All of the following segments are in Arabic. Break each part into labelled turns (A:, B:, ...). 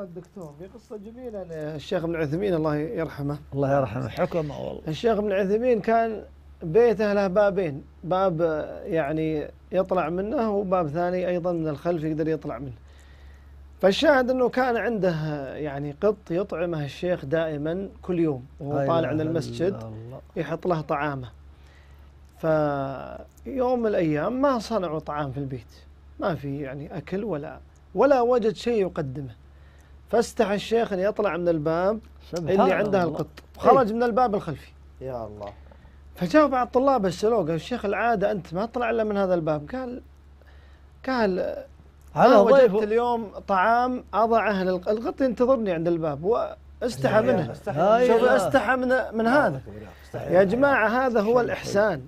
A: الدكتور في قصة جميلة الشيخ ابن عثيمين الله يرحمه الله يرحمه حكمه والله الشيخ ابن عثيمين كان بيته له بابين باب يعني يطلع منه وباب ثاني أيضا من الخلف يقدر يطلع منه فالشاهد أنه كان عنده يعني قط يطعمه الشيخ دائما كل يوم وهو أيوة، طالع للمسجد يحط له طعامه فيوم من الأيام ما صنعوا طعام في البيت ما في يعني أكل ولا ولا وجد شيء يقدمه فاستحى الشيخ ان يطلع من الباب اللي عندها القط إيه. خرج من الباب الخلفي يا الله فجاء بعض الطلاب سألوه قال الشيخ العادة أنت ما تطلع إلا من هذا الباب قال قال انا آه، وجدت اليوم طعام أضعه القط ينتظرني عند الباب واستحى منه استحى من, من هذا يا جماعة هذا هو الإحسان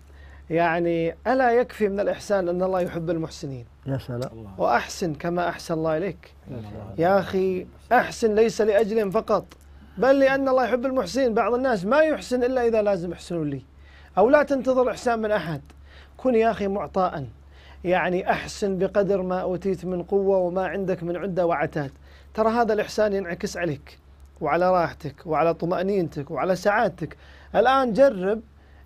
A: يعني ألا يكفي من الإحسان أن الله يحب المحسنين يا سلام وأحسن كما أحسن الله إليك يا, أخي أحسن ليس لاجلهم فقط بل لأن الله يحب المحسنين بعض الناس ما يحسن إلا إذا لازم يحسنون لي أو لا تنتظر إحسان من أحد كن يا أخي معطاء يعني أحسن بقدر ما أوتيت من قوة وما عندك من عدة وعتاد ترى هذا الإحسان ينعكس عليك وعلى راحتك وعلى طمأنينتك وعلى سعادتك الآن جرب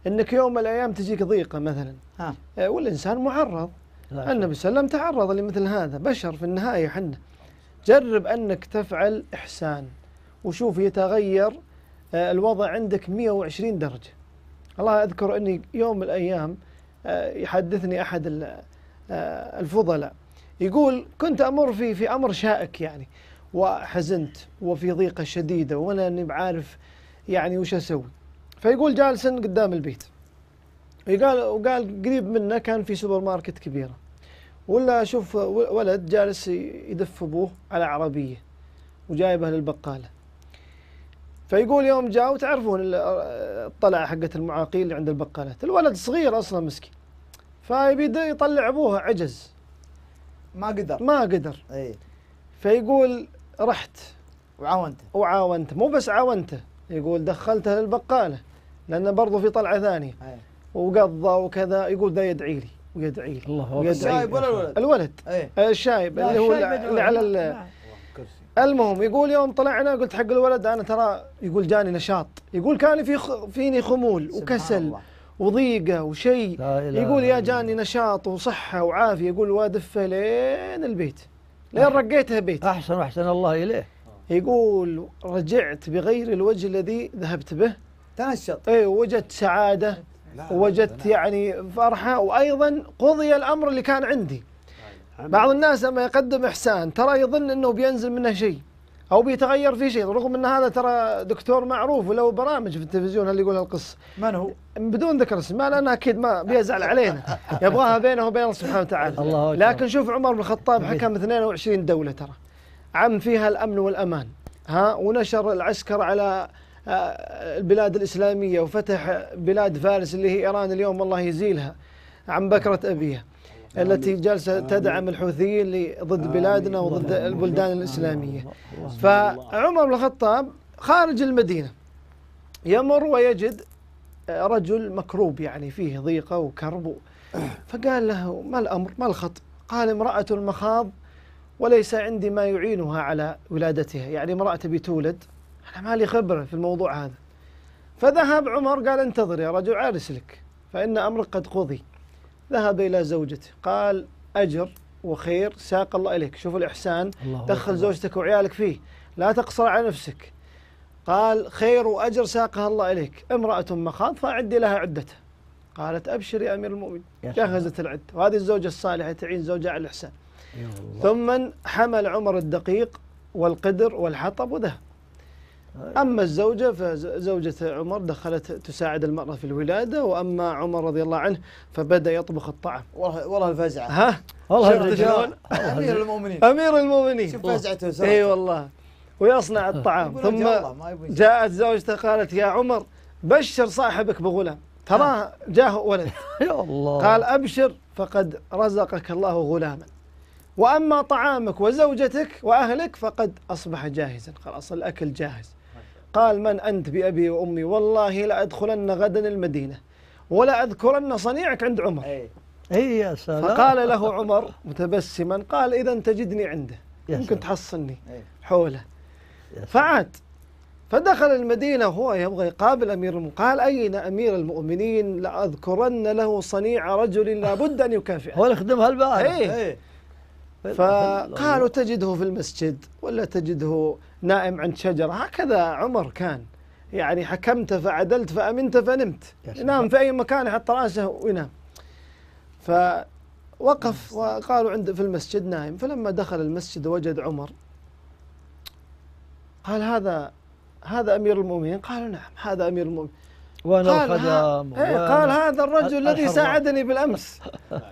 A: انك يوم من الايام تجيك ضيقه مثلا ها. آه، والانسان معرض النبي صلى الله عليه وسلم تعرض لمثل هذا بشر في النهايه حنا جرب انك تفعل احسان وشوف يتغير آه، الوضع عندك 120 درجه الله اذكر اني يوم من الايام آه، يحدثني احد الفضلاء يقول كنت امر في في امر شائك يعني وحزنت وفي ضيقه شديده ولا اني بعارف يعني وش اسوي فيقول جالسا قدام البيت قال وقال قريب منه كان في سوبر ماركت كبيره ولا اشوف ولد جالس يدف ابوه على عربيه وجايبه للبقاله فيقول يوم جاء وتعرفون الطلعه حقت المعاقين اللي عند البقالات الولد صغير اصلا مسكين فيبي يطلع ابوه عجز ما قدر ما قدر اي فيقول رحت وعاونته وعاونته مو بس عاونته يقول دخلته للبقاله لأن برضه في طلعة ثانية وقضى وكذا يقول ذا يدعي لي ويدعي لي الله اكبر الشايب ولا الولد؟ الولد الشايب آه، اللي هو اللي على المهم يقول يوم طلعنا قلت حق الولد انا ترى يقول جاني نشاط يقول كان في فيني خمول وكسل وضيقه وشيء يقول يا جاني نشاط وصحه وعافيه يقول وادفه لين البيت لين رقيتها بيت احسن احسن الله اليه يقول رجعت بغير الوجه الذي ذهبت به تنشط اي وجدت سعاده وجدت يعني فرحه وايضا قضي الامر اللي كان عندي طيب. بعض الناس لما يقدم احسان ترى يظن انه بينزل منه شيء او بيتغير في شيء رغم ان هذا ترى دكتور معروف وله برامج في التلفزيون اللي يقول هالقصه من هو بدون ذكر اسمه لان اكيد ما بيزعل علينا يبغاها بينه وبين الله سبحانه وتعالى الله لكن شوف عمر بن الخطاب حكم 22 دوله ترى عم فيها الامن والامان ها ونشر العسكر على البلاد الإسلامية وفتح بلاد فارس اللي هي إيران اليوم الله يزيلها عن بكرة أبيها التي جالسة تدعم الحوثيين ضد بلادنا وضد البلدان الإسلامية فعمر بن الخطاب خارج المدينة يمر ويجد رجل مكروب يعني فيه ضيقة وكرب فقال له ما الأمر ما الخط قال امرأة المخاض وليس عندي ما يعينها على ولادتها يعني امرأة تبي تولد أنا مالي خبرة في الموضوع هذا فذهب عمر قال انتظر يا رجل عارسلك فإن أمرك قد قضي ذهب إلى زوجته قال أجر وخير ساق الله إليك شوف الإحسان الله دخل الله. زوجتك وعيالك فيه لا تقصر على نفسك قال خير وأجر ساقها الله إليك امرأة مخاض فأعدي لها عدتها قالت أبشر يا أمير المؤمنين جهزت العدة وهذه الزوجة الصالحة تعين زوجها على الإحسان ثم حمل عمر الدقيق والقدر والحطب وذهب أما الزوجة فزوجة عمر دخلت تساعد المرأة في الولادة وأما عمر رضي الله عنه فبدأ يطبخ الطعام والله, والله الفزعة ها والله الرجال أمير المؤمنين أمير المؤمنين شوف فزعته إي والله ويصنع الطعام ثم جاءت زوجته قالت يا عمر بشر صاحبك بغلام تراه جاه ولد يا الله قال أبشر فقد رزقك الله غلاما وأما طعامك وزوجتك وأهلك فقد أصبح جاهزا خلاص الأكل جاهز قال من أنت بأبي وأمي والله لأدخلن غدا المدينة ولا أذكرن صنيعك عند عمر أي, أي يا سلام فقال له عمر متبسما قال إذا تجدني عنده ممكن تحصلني إيه. حوله فعاد فدخل المدينة وهو يبغى يقابل أمير المؤمنين قال أين أمير المؤمنين لأذكرن له صنيع رجل لابد أن يكافئه هو اللي خدمها البارح أيه. أيه. فقالوا تجده في المسجد ولا تجده نائم عند شجرة هكذا عمر كان يعني حكمت فعدلت فأمنت فنمت ينام في أي مكان يحط راسه وينام فوقف نعم. وقالوا عند في المسجد نايم فلما دخل المسجد وجد عمر قال هذا هذا أمير المؤمنين قالوا نعم هذا أمير المؤمنين وانا قال, الخدم إيه، قال هذا الرجل الذي ساعدني بالامس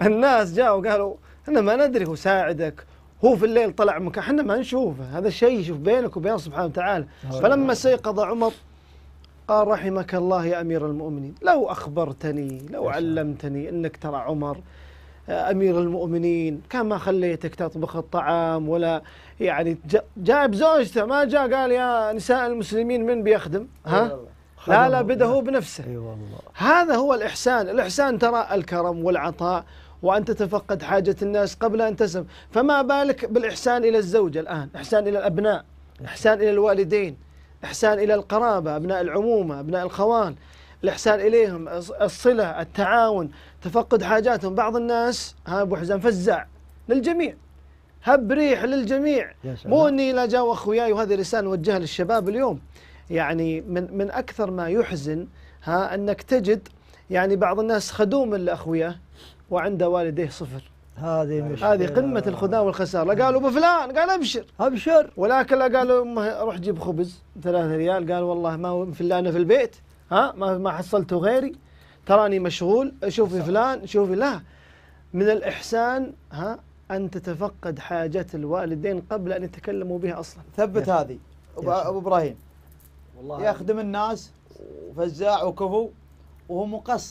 A: الناس جاءوا قالوا احنا ما ندري هو ساعدك هو في الليل طلع مكان احنا ما نشوفه هذا الشيء يشوف بينك وبين سبحانه وتعالى فلما استيقظ عمر قال رحمك الله يا امير المؤمنين لو اخبرتني لو علمتني انك ترى عمر آه، امير المؤمنين كان ما خليتك تطبخ الطعام ولا يعني جايب زوجته ما جاء قال يا نساء المسلمين من بيخدم ها لا لا بدا هو بنفسه أيوة هذا هو الاحسان الاحسان ترى الكرم والعطاء وأن تتفقد حاجة الناس قبل أن تسم فما بالك بالإحسان إلى الزوجة الآن إحسان إلى الأبناء إحسان إلى الوالدين إحسان إلى القرابة أبناء العمومة أبناء الخوان الإحسان إليهم الصلة التعاون تفقد حاجاتهم بعض الناس ها أبو حزام فزع للجميع هب ريح للجميع مو اني لا جاء اخوياي وهذه رساله نوجهها للشباب اليوم يعني من من اكثر ما يحزن ها انك تجد يعني بعض الناس خدوم لاخوياه وعند والديه صفر هذه مشكلة هذه قمة الخذلان والخسارة قالوا أبو فلان قال أبشر أبشر ولكن لا قالوا أمه روح جيب خبز ثلاثة ريال قال والله ما الا فلانة في البيت ها ما ما حصلته غيري تراني مشغول شوفي فلان شوفي لا من الإحسان ها أن تتفقد حاجات الوالدين قبل أن يتكلموا بها أصلا ثبت هذه أبو إبراهيم والله يخدم الناس وفزاع وكفو وهو مقصر